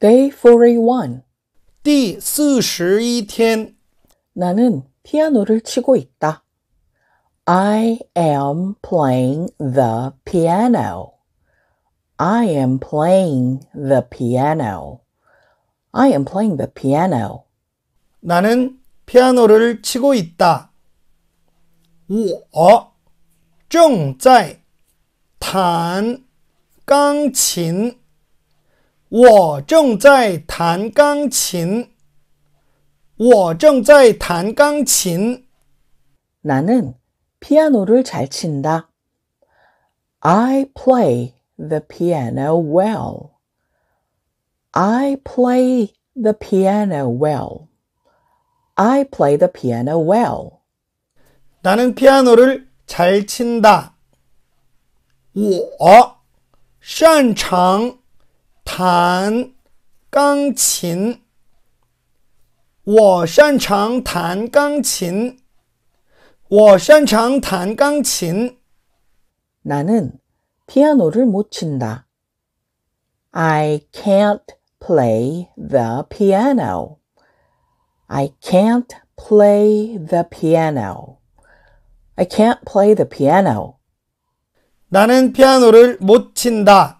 Day 41. 第四十一天， 나는 피아노를 치고 있다. I am playing the piano. I am playing the piano. I am playing the piano. 나는 피아노를 치고 있다. 我正在弹钢琴。我正在弹钢琴。我正在弹钢琴。 나는 피아노를 잘 친다. I play the piano well. I play the piano well. I play the piano well. 나는 피아노를 잘 친다. 我擅长弹钢琴，我擅长弹钢琴。我擅长弹钢琴。 나는 피아노를 못 친다. I can't play the piano. I can't play the piano. I can't play the piano. 나는 피아노를 못 친다.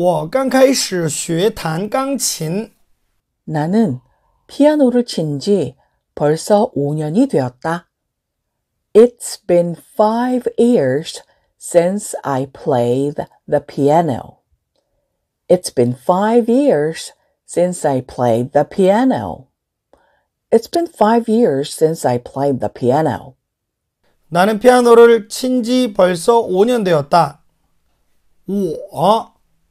我刚开始学弹钢琴. 나는 피아노를 친 지 벌써 5년이 되었다. It's been five years since I played the piano. It's been five years since I played the piano. It's been five years since I played the piano. 나는 피아노를 친 지 벌써 5년 되었다. 我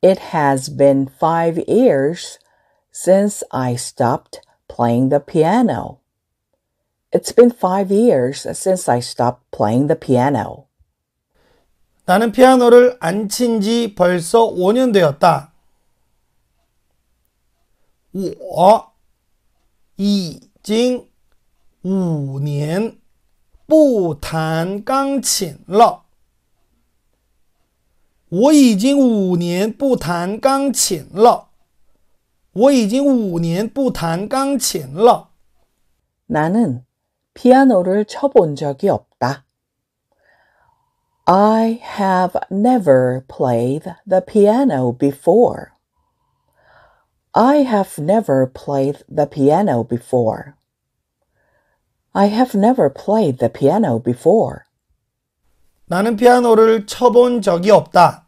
It has been five years since I stopped playing the piano. It's been five years since I stopped playing the piano. 나는 피아노를 안친 벌써 5년 되었다. 我已经五年不弹钢琴了.我已经五年不弹钢琴了。我已经五年不弹钢琴了。 나는 피아노를 쳐본 적이 없다. I have never played the piano before. I have never played the piano before. I have never played the piano before. 나는 피아노를 쳐본 적이 없다.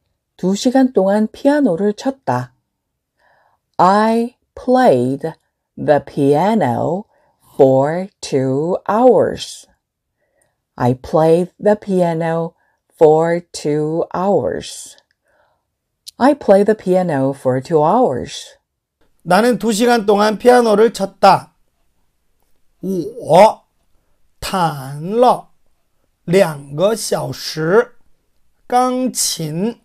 두 시간 동안 피아노를 쳤다. I played the piano for two hours. I played the piano for two hours. I played the piano for two hours. 나는 두 시간 동안 피아노를 쳤다. 我弹了两个小时钢琴。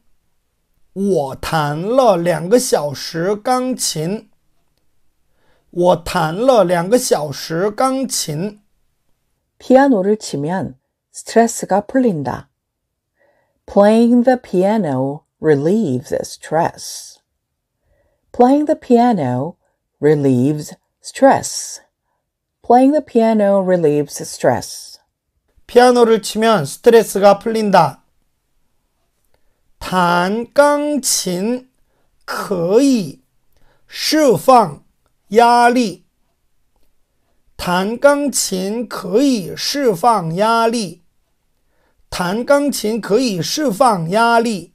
我弹了两个小时钢琴。我弹了两个小时钢琴。 피아노를 치면 스트레스가 풀린다. Playing the piano relieves stress. Playing the piano relieves stress. Playing the piano relieves stress. 피아노를 치면 스트레스가 풀린다. 弹钢琴可以释放压力。弹钢琴可以释放压力。弹钢琴可以释放压力。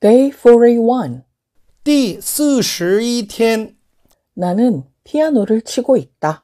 Day forty one，第四十一天。나는피아노를치고있 다。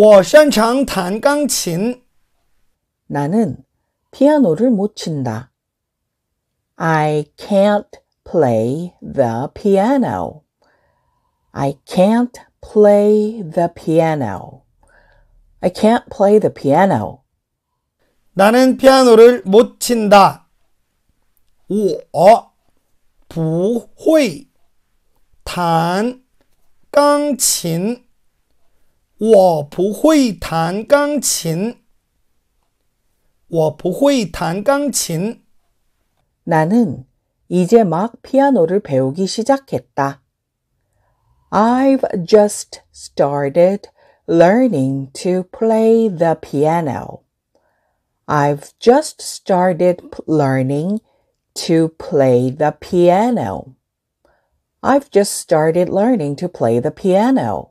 我擅长弹钢琴. 나는 피아노를 못 친다. I can't play the piano. I can't play the piano. I can't play the piano. 나는 피아노를 못 친다. 我不会弹钢琴。我不会弹钢琴我不会弹钢琴 나는 이제 막 피아노를 배우기 시작했다. I've just started learning to play the piano. I've just started learning to play the piano. I've just started learning to play the piano.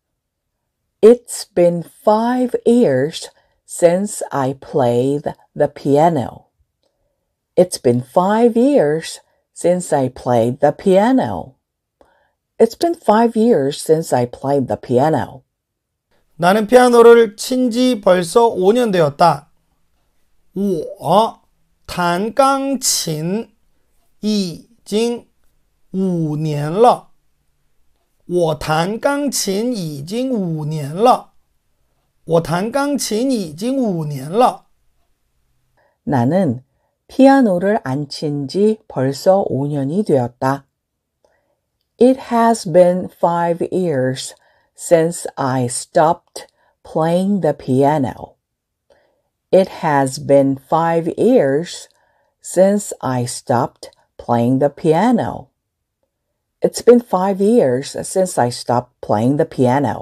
It's been five years since I played the piano. It's been five years since I played the piano. It's been five years since I played the piano. 나는 친지 지 벌써 5년 我弹钢琴已经五年了。我弹钢琴已经五年了。我弹钢琴已经五年了。 나는 피아노를 안친 벌써 5년이 되었다. It has been five years since I stopped playing the piano. It has been five years since I stopped playing the piano. It's been five years since I stopped playing the piano.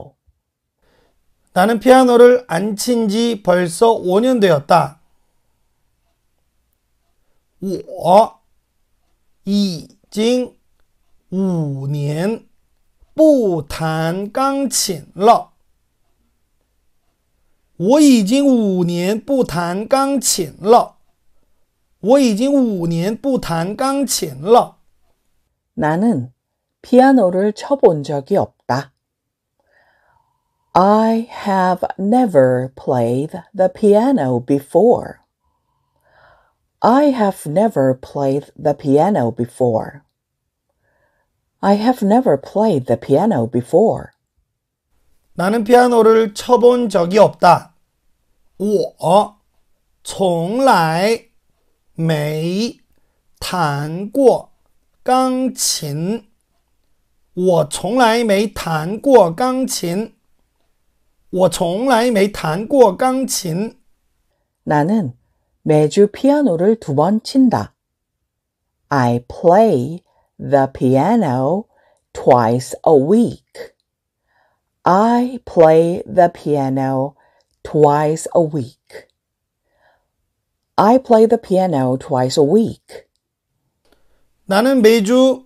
나는피아노를안친지벌써5년되었다我已经五年不弹钢琴了。我已经五年不弹钢琴了。我已经五年不弹钢琴了。나는 피아노를 쳐본 적이 없다. I have never played the piano before. I have never played the piano before. I have never played the piano before. 나는 피아노를 쳐본 적이 없다. 我从来没弹过钢琴。我从来没弹过钢琴。我从来没弹过钢琴。 나는 매주 피아노를 두 번 친다. I play the piano twice a week. I play the piano twice a week. I play the piano twice a week. 나는 매주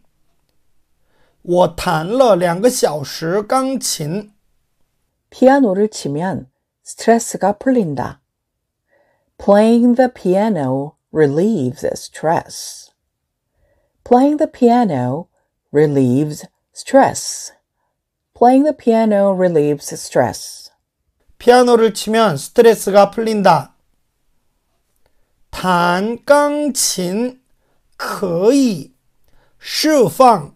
我弹了两个小时钢琴。 피아노를 치면 스트레스가 풀린다. Playing the piano relieves stress. Playing the piano relieves stress. Playing the piano relieves stress. 피아노를 치면 스트레스가 풀린다. 단钢琴可以释放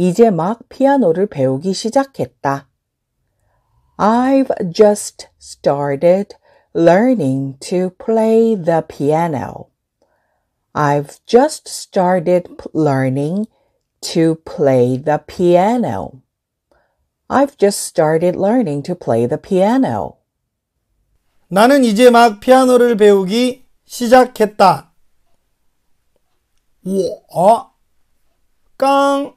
이제 막 피아노를 배우기 시작했다. I've just started learning to play the piano. I've just started learning to play the piano. I've just started learning to play the piano. 나는 이제 막 피아노를 배우기 시작했다. 我刚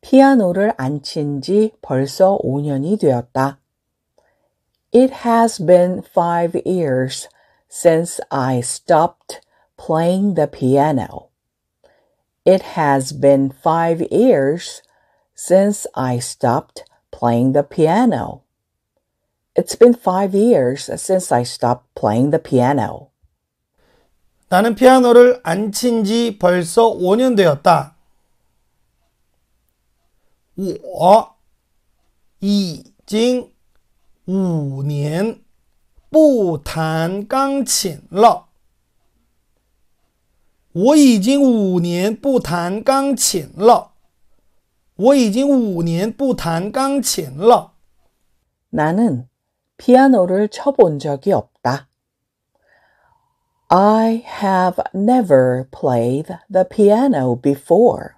피아노를 안친지 벌써 5년이 되었다. It has been five years since I stopped playing the piano. It has been five years since I stopped playing the piano. It's been five years since I stopped playing the piano. 나는 피아노를 안친지 벌써 5년 되었다. 我已经五年不弹钢琴了。我已经五年不弹钢琴了。我已经五年不弹钢琴了。나는피아노를쳐본적이없 다。 I have never played the piano before.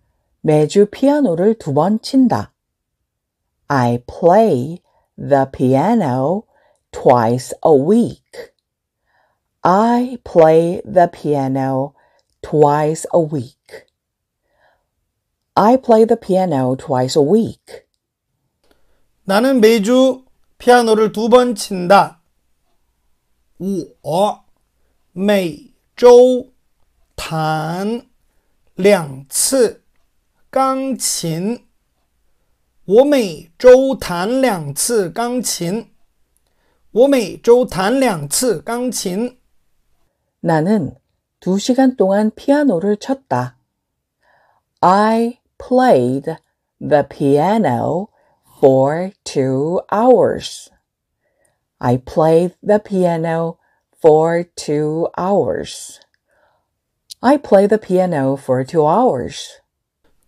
매주 피아노를 두 번 친다. I play the piano twice a week. I play the piano twice a week. I play the piano twice a week. 나는 매주 피아노를 두 번 친다. 我每周弹两次。钢琴。我每周弹两次钢琴。我每周弹两次钢琴。 나는 2시간 동안 피아노를 쳤다. I played the piano for two hours. I played the piano for two hours. I played the piano for two hours.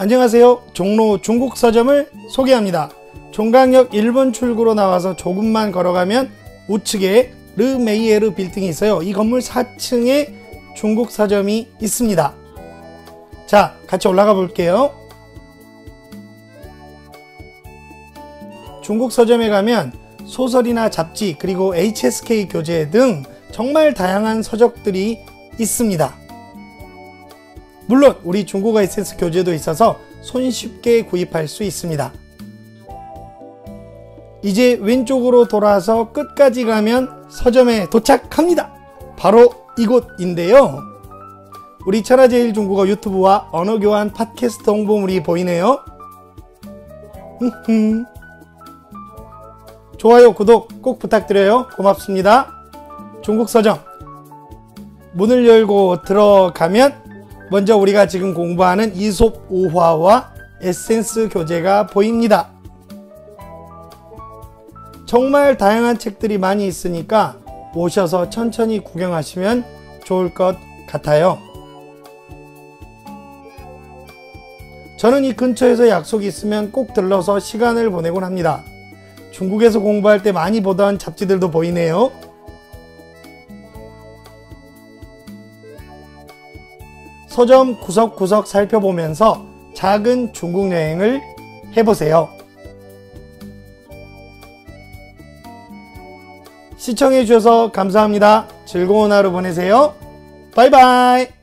안녕하세요. 종로 중국 서점을 소개합니다. 종강역 1번 출구로 나와서 조금만 걸어가면 우측에 르 메이에르 빌딩이 있어요. 이 건물 4층에 중국 서점이 있습니다. 자, 같이 올라가 볼게요. 중국 서점에 가면 소설이나 잡지 그리고 HSK 교재 등 정말 다양한 서적들이 있습니다. 물론 우리 중국어 에센스 교재도 있어서 손쉽게 구입할 수 있습니다. 이제 왼쪽으로 돌아서 끝까지 가면 서점에 도착합니다. 바로 이곳인데요. 우리 천하제일 중국어 유튜브와 언어교환 팟캐스트 홍보물이 보이네요. 좋아요, 구독 꼭 부탁드려요. 고맙습니다. 중국 서점 문을 열고 들어가면 먼저 우리가 지금 공부하는 이솝 5화와 에센스 교재가 보입니다. 정말 다양한 책들이 많이 있으니까 오셔서 천천히 구경하시면 좋을 것 같아요. 저는 이 근처에서 약속이 있으면 꼭 들러서 시간을 보내곤 합니다. 중국에서 공부할 때 많이 보던 잡지들도 보이네요. 서점 구석구석 살펴보면서 작은 중국 여행을 해보세요. 시청해주셔서 감사합니다. 즐거운 하루 보내세요. 바이바이!